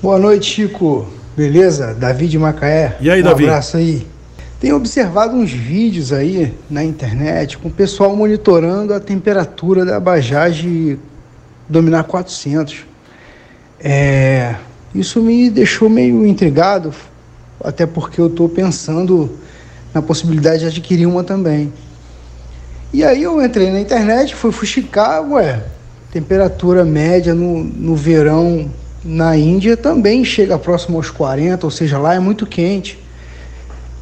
Boa noite, Chico. Beleza? Davi de Macaé. E aí, um Davi? Um abraço aí. Tenho observado uns vídeos aí na internet com o pessoal monitorando a temperatura da Bajaj Dominar 400. É, isso me deixou meio intrigado, até porque eu estou pensando na possibilidade de adquirir uma também. E aí eu entrei na internet, fui fuxicar, ué, temperatura média no, no verão na Índia também chega próximo aos 40, ou seja, lá é muito quente.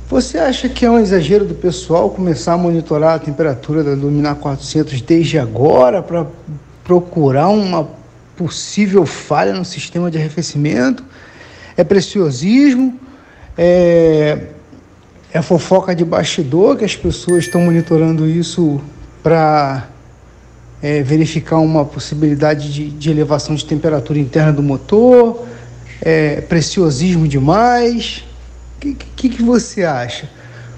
Você acha que é um exagero do pessoal começar a monitorar a temperatura da Luminar 400 desde agora para procurar uma possível falha no sistema de arrefecimento? É preciosismo? É, é fofoca de bastidor que as pessoas estão monitorando isso para é, verificar uma possibilidade de, de, elevação de temperatura interna do motor, é, preciosismo demais. O que, que, que você acha?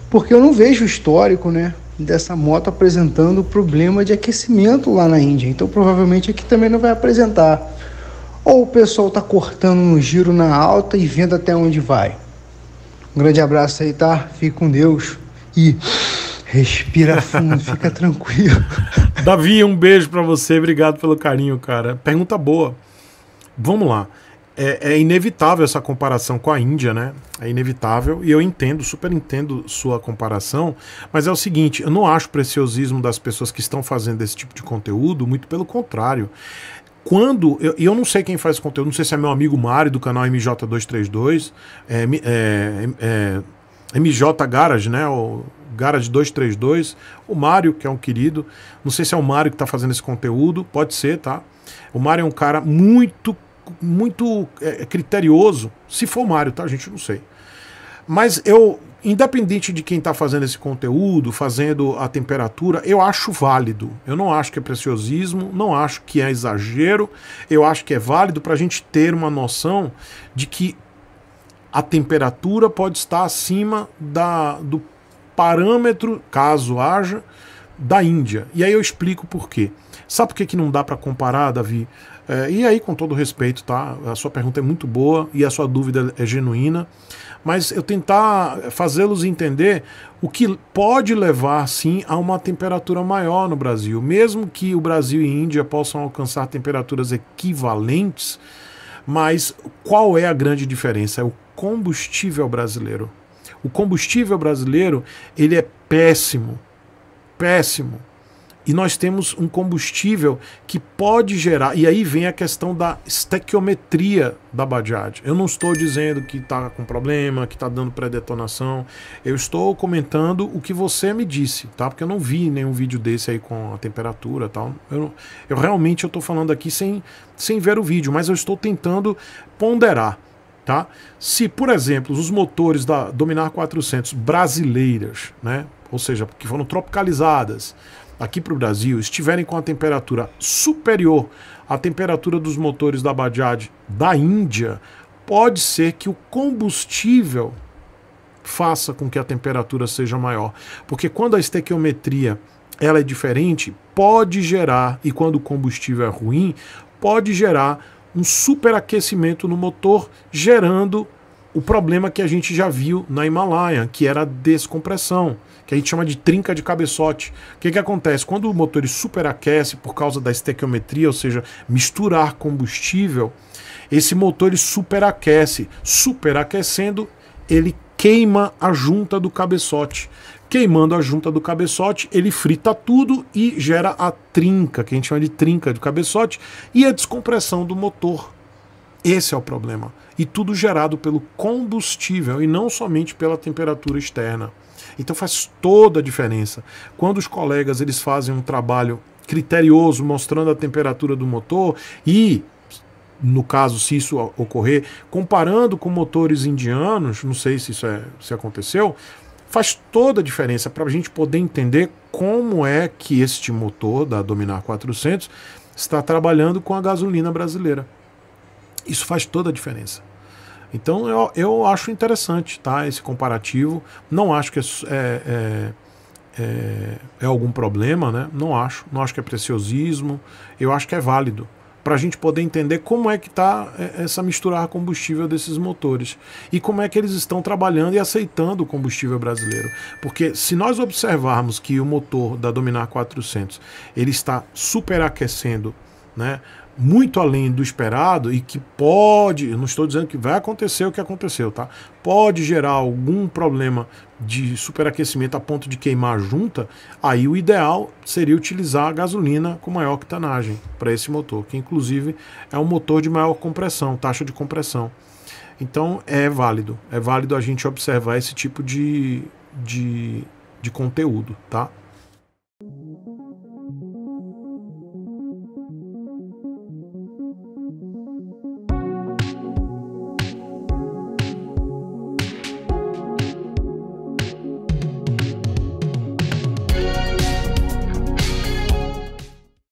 Porque eu não vejo o histórico, né? dessa moto apresentando problema de aquecimento lá na Índia. Então provavelmente aqui também não vai apresentar. Ou o pessoal está cortando no um giro na alta e vendo até onde vai. Um grande abraço aí, tá? Fique com Deus e respira fundo, fica tranquilo. Davi, um beijo para você. Obrigado pelo carinho, cara. Pergunta boa. Vamos lá. É, é, inevitável essa comparação com a Índia, né? É inevitável e eu entendo, super entendo sua comparação, mas é o seguinte: eu não acho preciosismo das pessoas que estão fazendo esse tipo de conteúdo, muito pelo contrário. Quando, e eu, eu, não sei quem faz conteúdo, não sei se é meu amigo Mário do canal MJ232, é, é, MJ é, Garage, né? Garage 232, o Mário, que é um querido. Não sei se é o Mário que está fazendo esse conteúdo, pode ser, tá? O Mário é um cara muito, muito é, é criterioso. Se for o Mário, tá, gente? Não sei. Mas eu, independente de quem está fazendo esse conteúdo, fazendo a temperatura, eu acho válido. Eu não acho que é preciosismo, não acho que é exagero, eu acho que é válido para a gente ter uma noção de que a temperatura pode estar acima da, do parâmetro, caso haja, da Índia. E aí eu explico por quê. Sabe por que, que não dá para comparar, Davi? É, e aí, com todo respeito, tá? A sua pergunta é muito boa e a sua dúvida é genuína, mas eu tentar fazê-los entender o que pode levar, sim, a uma temperatura maior no Brasil. Mesmo que o Brasil e a Índia possam alcançar temperaturas equivalentes, mas qual é a grande diferença? É o combustível brasileiro. O combustível brasileiro, ele é péssimo. Péssimo. E nós temos um combustível que pode gerar. E aí vem a questão da estequiometria da Bajaj. Eu não estou dizendo que está com problema, que está dando pré-detonação. Eu estou comentando o que você me disse, tá? Porque eu não vi nenhum vídeo desse aí com a temperatura e tal. Eu, eu realmente estou falando aqui sem, sem ver o vídeo, mas eu estou tentando ponderar. Tá? Se, por exemplo, os motores da Dominar 400 brasileiras, né, ou seja, que foram tropicalizadas aqui para o Brasil, estiverem com a temperatura superior à temperatura dos motores da Bajaj da Índia, pode ser que o combustível faça com que a temperatura seja maior, porque quando a estequiometria ela é diferente, pode gerar, e quando o combustível é ruim, pode gerar um superaquecimento no motor, gerando o problema que a gente já viu na Himalaia, que era a descompressão, que a gente chama de trinca de cabeçote. O que, que acontece? Quando o motor superaquece por causa da estequiometria, ou seja, misturar combustível, esse motor superaquece. Superaquecendo, ele queima a junta do cabeçote. Queimando a junta do cabeçote, ele frita tudo e gera a trinca, que a gente chama de trinca do cabeçote, e a descompressão do motor. Esse é o problema. E tudo gerado pelo combustível e não somente pela temperatura externa. Então faz toda a diferença. Quando os colegas eles fazem um trabalho criterioso mostrando a temperatura do motor e no caso, se isso ocorrer, comparando com motores indianos, não sei se isso é, se aconteceu, faz toda a diferença para a gente poder entender como é que este motor da Dominar 400 está trabalhando com a gasolina brasileira. Isso faz toda a diferença. Então eu, eu acho interessante tá, esse comparativo. Não acho que é, é, é, é, é algum problema, né? Não acho. Não acho que é preciosismo. Eu acho que é válido para a gente poder entender como é que está é, essa misturar combustível desses motores e como é que eles estão trabalhando e aceitando o combustível brasileiro. Porque se nós observarmos que o motor da Dominar 400 ele está superaquecendo né, muito além do esperado e que pode, eu não estou dizendo que vai acontecer o que aconteceu, tá? Pode gerar algum problema de superaquecimento a ponto de queimar a junta, aí o ideal seria utilizar a gasolina com maior octanagem para esse motor, que inclusive é um motor de maior compressão, taxa de compressão. Então é válido, é válido a gente observar esse tipo de, de, de conteúdo, tá?